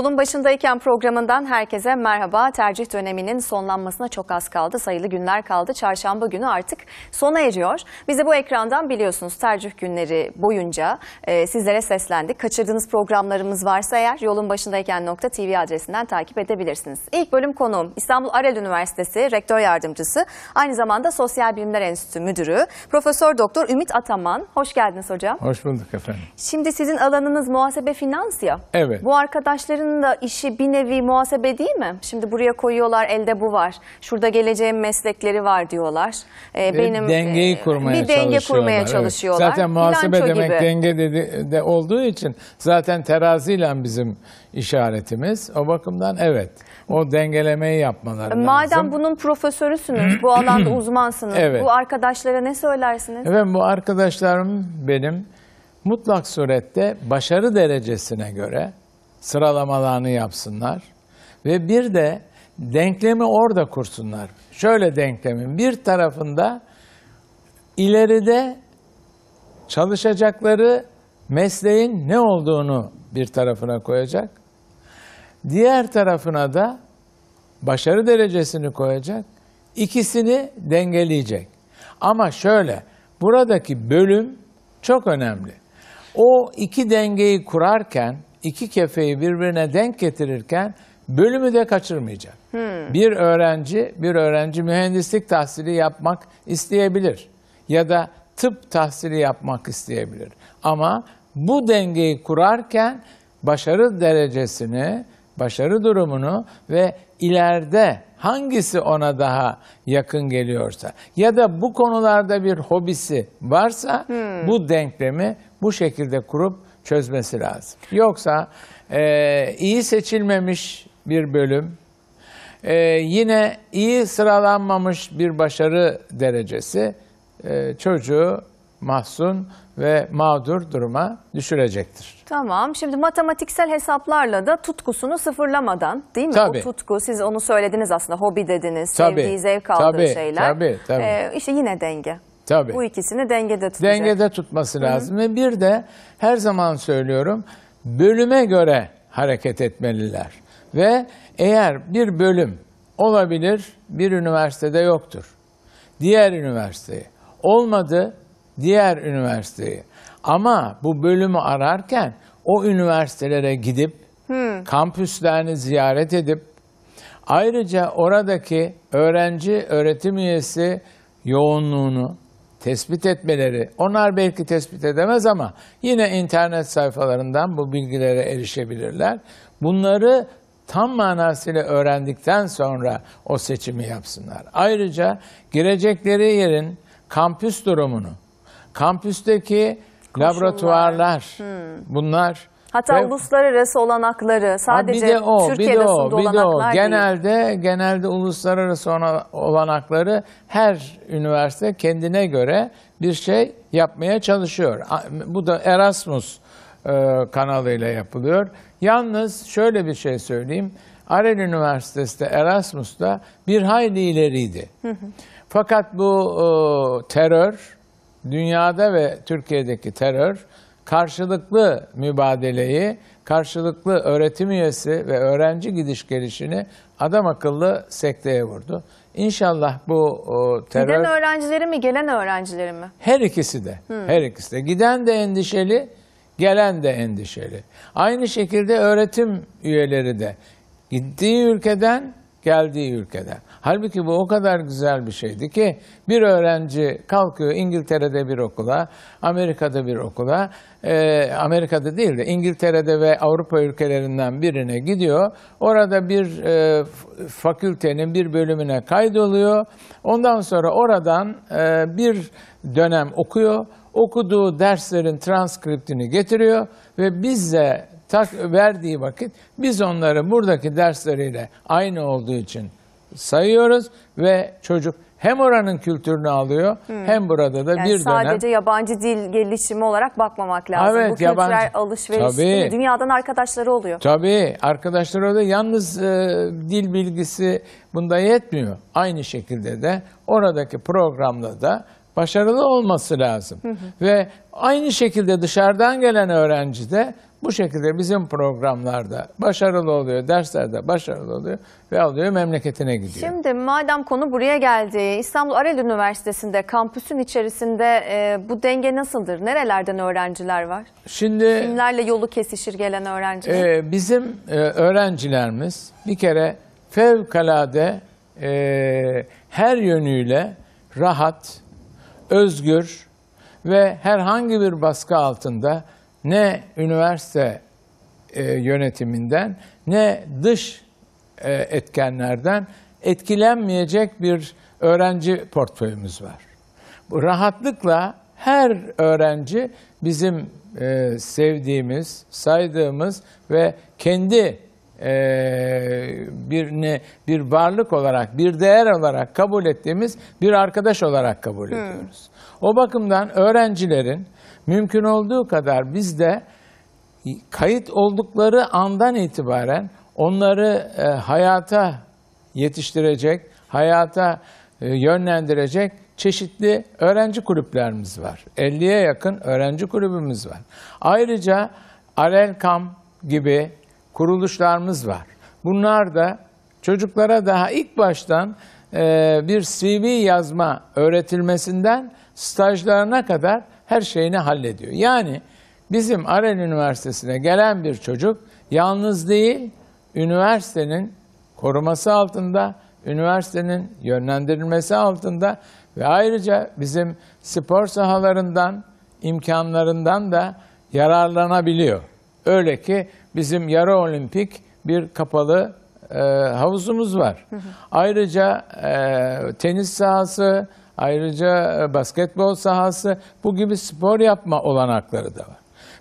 Yolun başındayken programından herkese merhaba. Tercih döneminin sonlanmasına çok az kaldı. Sayılı günler kaldı. Çarşamba günü artık sona eriyor. Biz de bu ekrandan biliyorsunuz tercih günleri boyunca e, sizlere seslendik. Kaçırdığınız programlarımız varsa eğer yolun nokta tv adresinden takip edebilirsiniz. İlk bölüm konuğum İstanbul Arel Üniversitesi Rektör Yardımcısı, aynı zamanda Sosyal Bilimler Enstitüsü Müdürü Profesör Doktor Ümit Ataman. Hoş geldiniz hocam. Hoş bulduk efendim. Şimdi sizin alanınız muhasebe finans ya. Evet. Bu arkadaşların Onların da işi bir nevi muhasebe değil mi? Şimdi buraya koyuyorlar elde bu var. Şurada geleceğin meslekleri var diyorlar. Ee, benim dengeyi e, kurmaya bir denge kurmaya çalışıyorlar. Evet. Zaten muhasebe Bilanço demek gibi. denge dedi de olduğu için zaten teraziyle bizim işaretimiz. O bakımdan evet. O dengelemeyi yapmaları Madem lazım. bunun profesörüsünüz, bu alanda uzmansınız. Evet. Bu arkadaşlara ne söylersiniz? Evet bu arkadaşlarım benim mutlak surette başarı derecesine göre sıralamalarını yapsınlar ve bir de denklemi orada kursunlar. Şöyle denklemin bir tarafında ileride çalışacakları mesleğin ne olduğunu bir tarafına koyacak. Diğer tarafına da başarı derecesini koyacak. İkisini dengeleyecek. Ama şöyle, buradaki bölüm çok önemli. O iki dengeyi kurarken iki kefeyi birbirine denk getirirken bölümü de kaçırmayacak. Hmm. Bir öğrenci, bir öğrenci mühendislik tahsili yapmak isteyebilir ya da tıp tahsili yapmak isteyebilir. Ama bu dengeyi kurarken başarı derecesini, başarı durumunu ve ileride hangisi ona daha yakın geliyorsa ya da bu konularda bir hobisi varsa hmm. bu denklemi bu şekilde kurup çözmesi lazım. Yoksa e, iyi seçilmemiş bir bölüm, e, yine iyi sıralanmamış bir başarı derecesi e, çocuğu mahzun ve mağdur duruma düşürecektir. Tamam. Şimdi matematiksel hesaplarla da tutkusunu sıfırlamadan değil mi? Tabii. O tutku siz onu söylediniz aslında hobi dediniz, tabii. sevdiği, zevk aldığı tabii, şeyler. Tabii, tabii. Ee, işte yine denge. Tabii. Bu ikisini dengede tutacak. Dengede tutması lazım. Hı -hı. Ve bir de her zaman söylüyorum bölüme göre hareket etmeliler. Ve eğer bir bölüm olabilir bir üniversitede yoktur. Diğer üniversiteyi Olmadı diğer üniversiteyi Ama bu bölümü ararken o üniversitelere gidip hmm. kampüslerini ziyaret edip ayrıca oradaki öğrenci öğretim üyesi yoğunluğunu tespit etmeleri, onlar belki tespit edemez ama yine internet sayfalarından bu bilgilere erişebilirler. Bunları tam manasıyla öğrendikten sonra o seçimi yapsınlar. Ayrıca girecekleri yerin kampüs durumunu, kampüsteki Koşullar. laboratuvarlar, hmm. bunlar Hatta Ve, uluslararası olanakları sadece bir de o, Türkiye'de bir de o, bir de o. Genelde değil. genelde uluslararası olanakları her üniversite kendine göre bir şey yapmaya çalışıyor. Bu da Erasmus e, kanalıyla yapılıyor. Yalnız şöyle bir şey söyleyeyim. Arel Üniversitesi de Erasmus'ta bir hayli ileriydi. Fakat bu e, terör, dünyada ve Türkiye'deki terör karşılıklı mübadeleyi, karşılıklı öğretim üyesi ve öğrenci gidiş gelişini adam akıllı sekteye vurdu. İnşallah bu o, terör... Giden öğrencileri mi, gelen öğrencileri mi? Her ikisi de, hmm. her ikisi de. Giden de endişeli, gelen de endişeli. Aynı şekilde öğretim üyeleri de gittiği ülkeden geldiği ülkede. Halbuki bu o kadar güzel bir şeydi ki bir öğrenci kalkıyor İngiltere'de bir okula, Amerika'da bir okula, e, Amerika'da değil de İngiltere'de ve Avrupa ülkelerinden birine gidiyor. Orada bir e, fakültenin bir bölümüne kaydoluyor. Ondan sonra oradan e, bir dönem okuyor. Okuduğu derslerin transkriptini getiriyor ve biz tak verdiği vakit biz onları buradaki dersleriyle aynı olduğu için sayıyoruz ve çocuk hem oranın kültürünü alıyor hmm. hem burada da yani bir sadece dönem. Sadece yabancı dil gelişimi olarak bakmamak lazım. Evet, Bu kültürel yabancı... alışveriş Tabii. dünyadan arkadaşları oluyor. Tabii arkadaşları oluyor. Yalnız e, dil bilgisi bunda yetmiyor. Aynı şekilde de oradaki programda da başarılı olması lazım. Hı hı. Ve aynı şekilde dışarıdan gelen öğrenci de bu şekilde bizim programlarda başarılı oluyor, derslerde başarılı oluyor ve alıyor memleketine gidiyor. Şimdi madem konu buraya geldi, İstanbul Arel Üniversitesi'nde kampüsün içerisinde e, bu denge nasıldır? Nerelerden öğrenciler var? Şimdi Kimlerle yolu kesişir gelen öğrenciler? E, bizim e, öğrencilerimiz bir kere fevkalade e, her yönüyle rahat, özgür ve herhangi bir baskı altında ne üniversite e, yönetiminden ne dış e, etkenlerden etkilenmeyecek bir öğrenci portföyümüz var. Bu rahatlıkla her öğrenci bizim e, sevdiğimiz, saydığımız ve kendi ee, bir ne bir varlık olarak, bir değer olarak kabul ettiğimiz bir arkadaş olarak kabul ediyoruz. Hmm. O bakımdan öğrencilerin mümkün olduğu kadar bizde kayıt oldukları andan itibaren onları e, hayata yetiştirecek, hayata e, yönlendirecek çeşitli öğrenci kulüplerimiz var. 50'ye yakın öğrenci kulübümüz var. Ayrıca Alelkam gibi kuruluşlarımız var. Bunlar da çocuklara daha ilk baştan e, bir CV yazma öğretilmesinden stajlarına kadar her şeyini hallediyor. Yani bizim Aren Üniversitesi'ne gelen bir çocuk yalnız değil, üniversitenin koruması altında, üniversitenin yönlendirilmesi altında ve ayrıca bizim spor sahalarından, imkanlarından da yararlanabiliyor. Öyle ki bizim yarı olimpik bir kapalı e, havuzumuz var. Hı hı. Ayrıca e, tenis sahası, ayrıca e, basketbol sahası bu gibi spor yapma olanakları da var.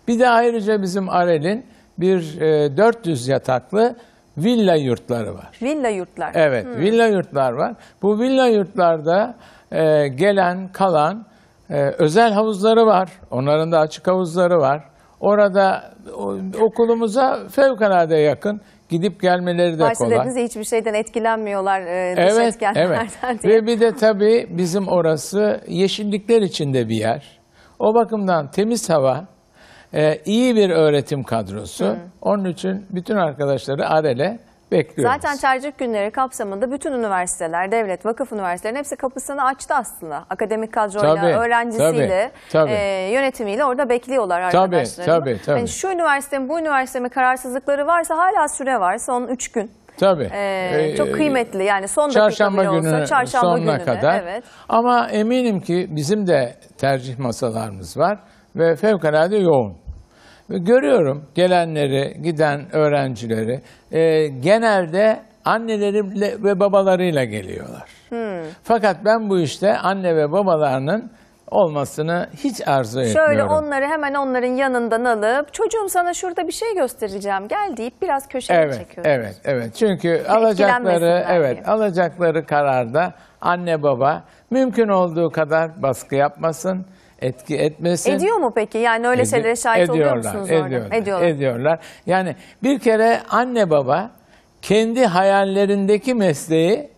Bir de ayrıca bizim Arel'in bir e, 400 yataklı villa yurtları var. Villa yurtlar. Evet, hmm. villa yurtlar var. Bu villa yurtlarda e, gelen, kalan e, özel havuzları var. Onların da açık havuzları var. Orada okulumuza fevkalade yakın. Gidip gelmeleri de kolay. Bahsettiğiniz hiçbir şeyden etkilenmiyorlar e, dış evet, etkenlerden evet. diye. Ve bir de tabii bizim orası yeşillikler içinde bir yer. O bakımdan temiz hava, e, iyi bir öğretim kadrosu. Hı. Onun için bütün arkadaşları Arel'e Bekliyoruz. Zaten tercih günleri kapsamında bütün üniversiteler, devlet, vakıf üniversitelerinin hepsi kapısını açtı aslında. Akademik kadroyla, tabii, öğrencisiyle, tabii, tabii. E, yönetimiyle orada bekliyorlar arkadaşlar. Tabii, tabii, tabii. Yani şu üniversitenin, bu üniversitenin kararsızlıkları varsa hala süre var. Son 3 gün. Tabii. Ee, çok kıymetli yani son çarşamba dakika günü, olsa çarşamba sonuna gününe, kadar. Evet. Ama eminim ki bizim de tercih masalarımız var ve fevkalade yoğun. Görüyorum gelenleri, giden öğrencileri. E, genelde anneleri ve babalarıyla geliyorlar. Hmm. Fakat ben bu işte anne ve babalarının olmasını hiç arzu Şöyle etmiyorum. Şöyle onları hemen onların yanından alıp çocuğum sana şurada bir şey göstereceğim gel deyip biraz köşeye evet, çekiyoruz. Evet, evet. Çünkü alacakları evet, diye. alacakları kararda anne baba mümkün olduğu kadar baskı yapmasın etki etmesin. Ediyor mu peki? Yani öyle Edi şeylere şahit ediyorlar, oluyor musunuz ediyorlar, orada? Ediyorlar, ediyorlar. Yani bir kere anne baba kendi hayallerindeki mesleği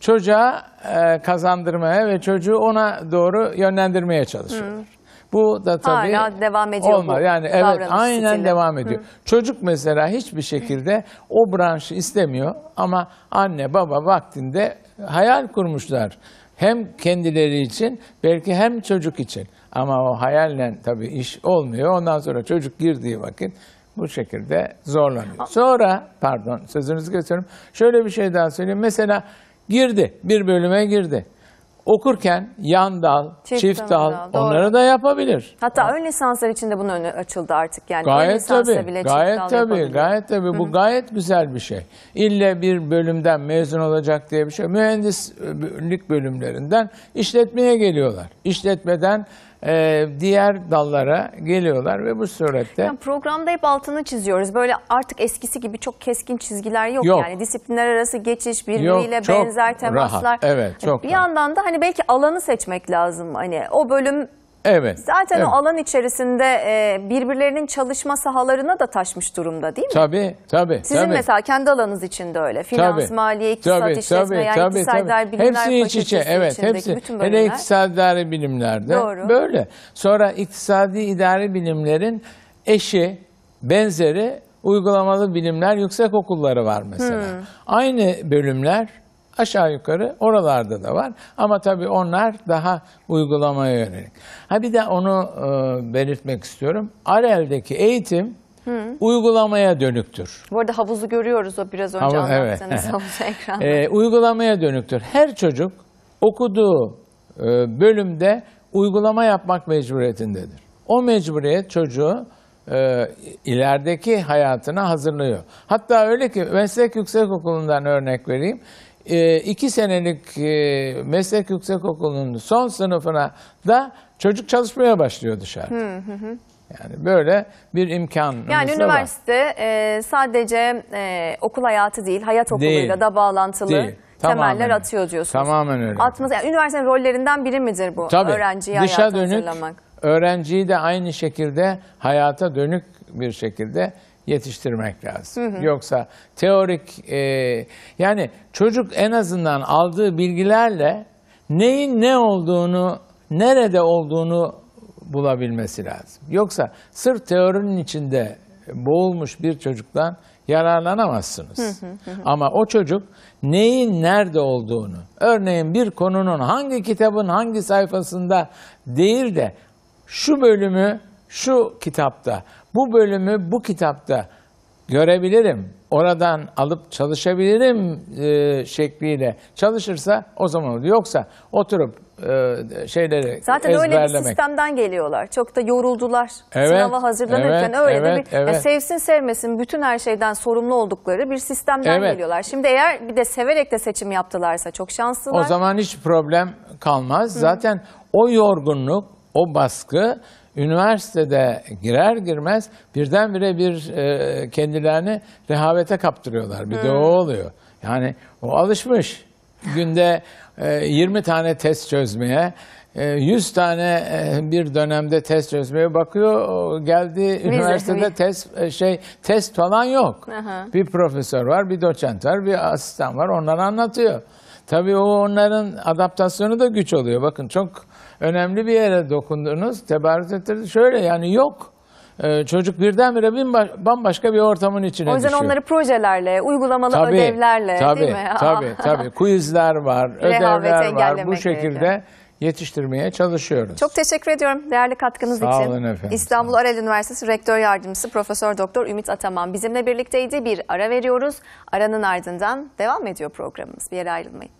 çocuğa e, kazandırmaya ve çocuğu ona doğru yönlendirmeye çalışıyorlar. Hı. Bu da tabii Hala devam ediyor olmaz. yani evet aynen stili. devam ediyor. Hı. Çocuk mesela hiçbir şekilde o branşı istemiyor ama anne baba vaktinde hayal kurmuşlar. Hem kendileri için belki hem çocuk için. Ama o hayalle tabii iş olmuyor. Ondan sonra çocuk girdiği vakit bu şekilde zorlanıyor. Sonra pardon sözünüzü kesiyorum. Şöyle bir şey daha söyleyeyim. Mesela girdi bir bölüme girdi. Okurken yan dal, çift, çift dal, dal onları da yapabilir. Hatta ön lisanslar için de bunun önü açıldı artık. Yani gayet tabii, bile gayet tabii, gayet tabii. Bu Hı -hı. gayet güzel bir şey. İlle bir bölümden mezun olacak diye bir şey. Mühendislik bölümlerinden işletmeye geliyorlar. İşletmeden e, diğer dallara geliyorlar ve bu surette... Yani programda hep altını çiziyoruz. Böyle artık eskisi gibi çok keskin çizgiler yok. yok. Yani disiplinler arası geçiş, birbiriyle yok, benzer temaslar. Rahat. Evet, e, çok Bir rahat. yandan da hani belki alanı seçmek lazım. Hani o bölüm Evet. Zaten evet. o alan içerisinde e, birbirlerinin çalışma sahalarına da taşmış durumda değil mi? Tabii, tabii. Sizin tabii. mesela kendi alanınız içinde öyle. Finans, tabii, maliye, iktisat tabii, işletme, tabii, yani tabii, iktisadlar tabii. bilimler hepsi iç içe, evet, içindeki hepsi. bütün bölümler. Hele iktisadari bilimlerde Doğru. böyle. Sonra iktisadi idari bilimlerin eşi, benzeri uygulamalı bilimler yüksek okulları var mesela. Hmm. Aynı bölümler Aşağı yukarı oralarda da var ama tabii onlar daha uygulamaya yönelik. Ha bir de onu e, belirtmek istiyorum. Arel'deki eğitim Hı. uygulamaya dönüktür. Bu arada havuzu görüyoruz o biraz önce Havuz, anlattığınız evet. havuzu ekranda. E, uygulamaya dönüktür. Her çocuk okuduğu e, bölümde uygulama yapmak mecburiyetindedir. O mecburiyet çocuğu e, ilerideki hayatına hazırlıyor. Hatta öyle ki meslek yüksek okulundan örnek vereyim e, iki senelik e, meslek yüksekokulunun son sınıfına da çocuk çalışmaya başlıyor dışarıda. Hı hı. Yani böyle bir imkan. Yani üniversite e, sadece e, okul hayatı değil, hayat okuluyla değil, da bağlantılı. Değil. Tamamen, temeller atıyor diyorsunuz. Tamamen öyle. Atması, yani üniversitenin rollerinden biri midir bu? Tabii. Öğrenciyi Dışa hayata dönük, hazırlamak. Öğrenciyi de aynı şekilde hayata dönük bir şekilde yetiştirmek lazım. Hı hı. Yoksa teorik e, yani çocuk en azından aldığı bilgilerle neyin ne olduğunu, nerede olduğunu bulabilmesi lazım. Yoksa sırf teorinin içinde boğulmuş bir çocuktan yararlanamazsınız. Hı hı hı. Ama o çocuk neyin nerede olduğunu, örneğin bir konunun hangi kitabın hangi sayfasında değil de şu bölümü şu kitapta bu bölümü bu kitapta görebilirim, oradan alıp çalışabilirim e, şekliyle çalışırsa o zaman olur. Yoksa oturup e, şeyleri Zaten ezberlemek. öyle bir sistemden geliyorlar. Çok da yoruldular evet, sınava hazırlanırken. Evet, öyle evet, de bir evet. Yani sevsin sevmesin bütün her şeyden sorumlu oldukları bir sistemden evet. geliyorlar. Şimdi eğer bir de severek de seçim yaptılarsa çok şanslılar. O zaman hiç problem kalmaz. Hı. Zaten o yorgunluk, o baskı üniversitede girer girmez birdenbire bir e, kendilerini rehavete kaptırıyorlar. Bir de o hmm. oluyor. Yani o alışmış. Günde e, 20 tane test çözmeye, e, 100 tane e, bir dönemde test çözmeye bakıyor. O Geldi üniversitede test e, şey test falan yok. Aha. Bir profesör var, bir doçent var, bir asistan var. Onları anlatıyor. Tabii o onların adaptasyonu da güç oluyor. Bakın çok önemli bir yere dokundunuz. Tebarüz ettiniz. Şöyle yani yok. Ee, çocuk birdenbire bambaşka bir ortamın içine düşüyor. O yüzden düşüyor. onları projelerle, uygulamalı tabii, ödevlerle tabii, değil mi? Tabii, tabii. Quizler var, ödevler var. Bu şekilde gerekiyor yetiştirmeye çalışıyoruz. Çok teşekkür ediyorum değerli katkınız Sağ için. Sağ İstanbul Aral Üniversitesi Rektör Yardımcısı Profesör Doktor Ümit Ataman bizimle birlikteydi. Bir ara veriyoruz. Aranın ardından devam ediyor programımız. Bir yere ayrılmayın.